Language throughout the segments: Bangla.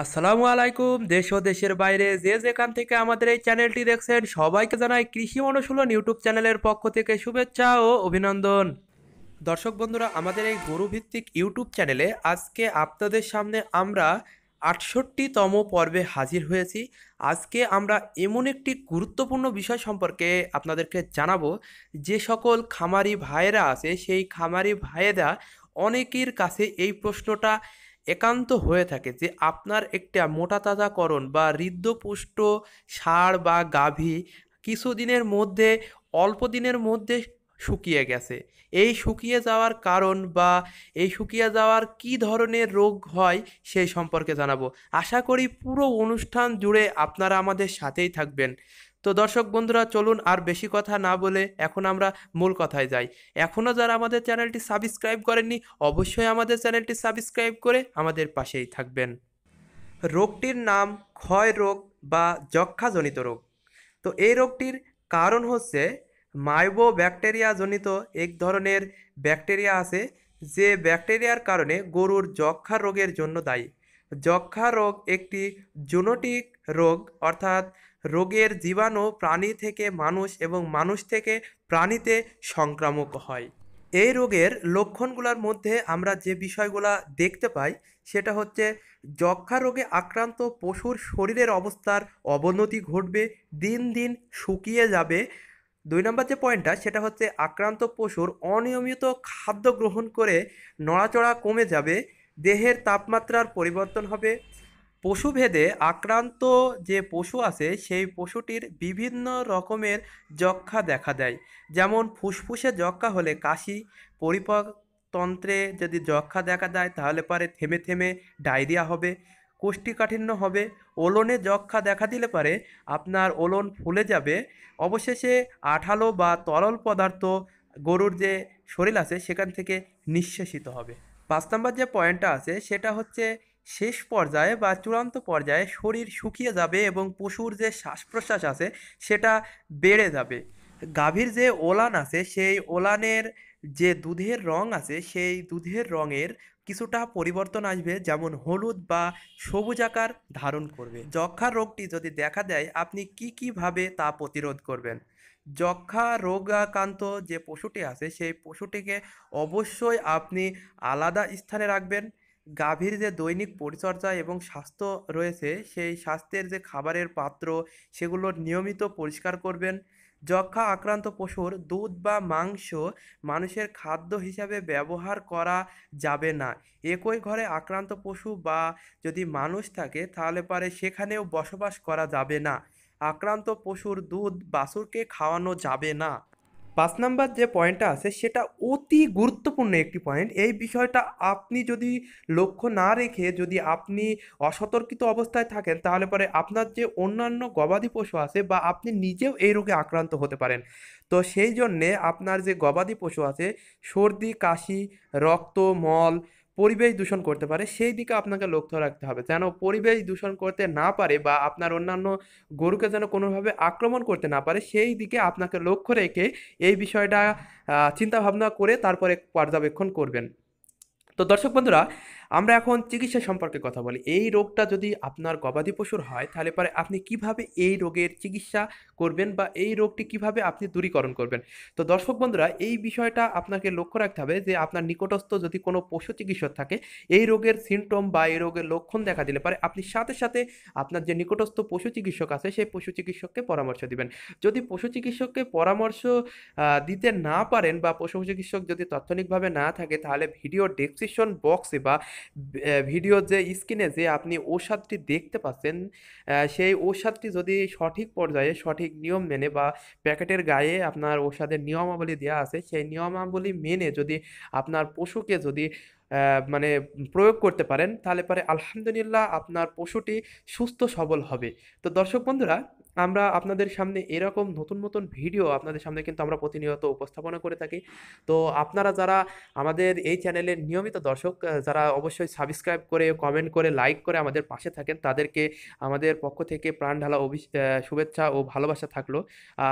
আসসালামু আলাইকুম দেশ ও দেশের বাইরে যে যেখান থেকে আমাদের এই চ্যানেলটি দেখছেন সবাইকে জানাই কৃষি অনুশীলন ইউটিউব চ্যানেলের পক্ষ থেকে শুভেচ্ছা ও অভিনন্দন দর্শক বন্ধুরা আমাদের এই গরুভিত্তিক ইউটিউব চ্যানেলে আজকে আপনাদের সামনে আমরা আটষট্টিতম পর্বে হাজির হয়েছি আজকে আমরা এমন একটি গুরুত্বপূর্ণ বিষয় সম্পর্কে আপনাদেরকে জানাবো যে সকল খামারি ভাইয়েরা আছে সেই খামারি ভাইয়েরা অনেকের কাছে এই প্রশ্নটা একান্ত হয়ে থাকে যে আপনার একটা মোটা তাজাকরণ বা হৃদ্যপুষ্ট ষাঁড় বা গাভী কিছুদিনের মধ্যে অল্প দিনের মধ্যে শুকিয়ে গেছে এই শুকিয়ে যাওয়ার কারণ বা এই শুকিয়ে যাওয়ার কি ধরনের রোগ হয় সেই সম্পর্কে জানাবো আশা করি পুরো অনুষ্ঠান জুড়ে আপনারা আমাদের সাথেই থাকবেন তো দর্শক বন্ধুরা চলুন আর বেশি কথা না বলে এখন আমরা মূল কথায় যাই এখনও যারা আমাদের চ্যানেলটি সাবস্ক্রাইব করেননি অবশ্যই আমাদের চ্যানেলটি সাবস্ক্রাইব করে আমাদের পাশেই থাকবেন রোগটির নাম ক্ষয় রোগ বা যক্ষাজনিত রোগ তো এই রোগটির কারণ হচ্ছে মাইবো ব্যাকটেরিয়া জনিত এক ধরনের ব্যাকটেরিয়া আছে যে ব্যাকটেরিয়ার কারণে গরুর যক্ষা রোগের জন্য দায়ী যক্ষা রোগ একটি জুনোটিক রোগ অর্থাৎ রোগের জীবাণু প্রাণী থেকে মানুষ এবং মানুষ থেকে প্রাণীতে সংক্রামক হয় এই রোগের লক্ষণগুলোর মধ্যে আমরা যে বিষয়গুলো দেখতে পাই সেটা হচ্ছে যক্ষা রোগে আক্রান্ত পশুর শরীরের অবস্থার অবনতি ঘটবে দিন দিন শুকিয়ে যাবে দুই নম্বর যে পয়েন্টটা সেটা হচ্ছে আক্রান্ত পশুর অনিয়মিত খাদ্য গ্রহণ করে নড়াচড়া কমে যাবে দেহের তাপমাত্রার পরিবর্তন হবে পশুভেদে আক্রান্ত যে পশু আছে সেই পশুটির বিভিন্ন রকমের যক্ষা দেখা দেয় যেমন ফুসফুসে যক্ষা হলে কাশি পরিপাকতন্ত্রে যদি যক্ষা দেখা দেয় তাহলে পরে থেমে থেমে ডায়রিয়া হবে কোষ্ঠীকাঠিন্য হবে ওলনে যক্ষা দেখা দিলে পারে আপনার ওলন ফুলে যাবে অবশেষে আঠালো বা তরল পদার্থ গরুর যে শরীর আছে সেখান থেকে নিঃশ্বাসিত হবে পাঁচ নম্বর যে পয়েন্টটা আছে সেটা হচ্ছে শেষ পর্যায়ে বা চূড়ান্ত পর্যায়ে শরীর শুকিয়ে যাবে এবং পশুর যে শ্বাস প্রশ্বাস আছে সেটা বেড়ে যাবে গাভীর যে ওলান আছে সেই ওলানের যে দুধের রং আছে সেই দুধের রঙের কিছুটা পরিবর্তন আসবে যেমন হলুদ বা সবুজ আকার ধারণ করবে যক্ষা রোগটি যদি দেখা দেয় আপনি কি কিভাবে তা প্রতিরোধ করবেন যক্ষা রোগাক্রান্ত যে পশুটি আছে সেই পশুটিকে অবশ্যই আপনি আলাদা স্থানে রাখবেন গাভীর যে দৈনিক পরিচর্যা এবং স্বাস্থ্য রয়েছে সেই স্বাস্থ্যের যে খাবারের পাত্র সেগুলোর নিয়মিত পরিষ্কার করবেন যক্ষা আক্রান্ত পশুর দুধ বা মাংস মানুষের খাদ্য হিসাবে ব্যবহার করা যাবে না একই ঘরে আক্রান্ত পশু বা যদি মানুষ থাকে তাহলে পারে সেখানেও বসবাস করা যাবে না আক্রান্ত পশুর দুধ বাছুরকে খাওয়ানো যাবে না পাঁচ নাম্বার যে পয়েন্টটা আছে সেটা অতি গুরুত্বপূর্ণ একটি পয়েন্ট এই বিষয়টা আপনি যদি লক্ষ্য না রেখে যদি আপনি অসতর্কিত অবস্থায় থাকেন তাহলে পরে আপনার যে অন্যান্য গবাদি পশু আছে বা আপনি নিজেও এই রোগে আক্রান্ত হতে পারেন তো সেই জন্যে আপনার যে গবাদি পশু আছে সর্দি কাশি রক্ত মল পরিবেশ দূষণ করতে পারে সেই দিকে আপনাকে লক্ষ্য রাখতে হবে যেন পরিবেশ দূষণ করতে না পারে বা আপনার অন্যান্য গরুকে যেন কোনোভাবে আক্রমণ করতে না পারে সেই দিকে আপনাকে লক্ষ্য রেখে এই বিষয়টা চিন্তাভাবনা করে তারপরে পর্যবেক্ষণ করবেন তো দর্শক বন্ধুরা আমরা এখন চিকিৎসা সম্পর্কে কথা বলি এই রোগটা যদি আপনার গবাদি পশুর হয় তাহলে পরে আপনি কিভাবে এই রোগের চিকিৎসা করবেন বা এই রোগটি কিভাবে আপনি দূরীকরণ করবেন তো দর্শক বন্ধুরা এই বিষয়টা আপনাকে লক্ষ্য রাখতে হবে যে আপনার নিকটস্থ যদি কোনো পশু চিকিৎসক থাকে এই রোগের সিমটম বা এই রোগের লক্ষণ দেখা দিলে পরে আপনি সাথে সাথে আপনার যে নিকটস্থ পশু চিকিৎসক আছে সেই পশু চিকিৎসককে পরামর্শ দিবেন যদি পশু চিকিৎসককে পরামর্শ দিতে না পারেন বা পশু চিকিৎসক যদি তাৎক্ষণিকভাবে না থাকে তাহলে ভিডিও ডেসক্রিপশন বক্সে বা ভিডিও যে স্ক্রিনে যে আপনি ঔষধটি দেখতে পাচ্ছেন সেই ঔষধটি যদি সঠিক পর্যায়ে সঠিক নিয়ম মেনে বা প্যাকেটের গায়ে আপনার ঔষধের নিয়মাবলী দেওয়া আছে সেই নিয়মাবলী মেনে যদি আপনার পশুকে যদি মানে প্রয়োগ করতে পারেন তাহলে পরে আলহামদুলিল্লাহ আপনার পশুটি সুস্থ সবল হবে তো দর্শক বন্ধুরা আমরা আপনাদের সামনে এরকম নতুন নতুন ভিডিও আপনাদের সামনে কিন্তু আমরা প্রতিনিয়ত উপস্থাপনা করে থাকি তো আপনারা যারা আমাদের এই চ্যানেলের নিয়মিত দর্শক যারা অবশ্যই সাবস্ক্রাইব করে কমেন্ট করে লাইক করে আমাদের পাশে থাকেন তাদেরকে আমাদের পক্ষ থেকে প্রাণ ঢালা অভি শুভেচ্ছা ও ভালোবাসা থাকলো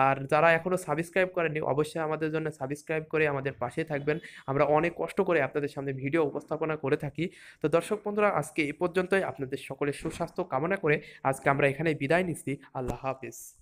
আর যারা এখনও সাবস্ক্রাইব করেননি অবশ্যই আমাদের জন্য সাবস্ক্রাইব করে আমাদের পাশে থাকবেন আমরা অনেক কষ্ট করে আপনাদের সামনে ভিডিও উপস্থাপনা করে থাকি তো দর্শক বন্ধুরা আজকে এ পর্যন্তই আপনাদের সকলের সুস্বাস্থ্য কামনা করে আজকে আমরা এখানে বিদায় নিচ্ছি আল্লাহ Hapis.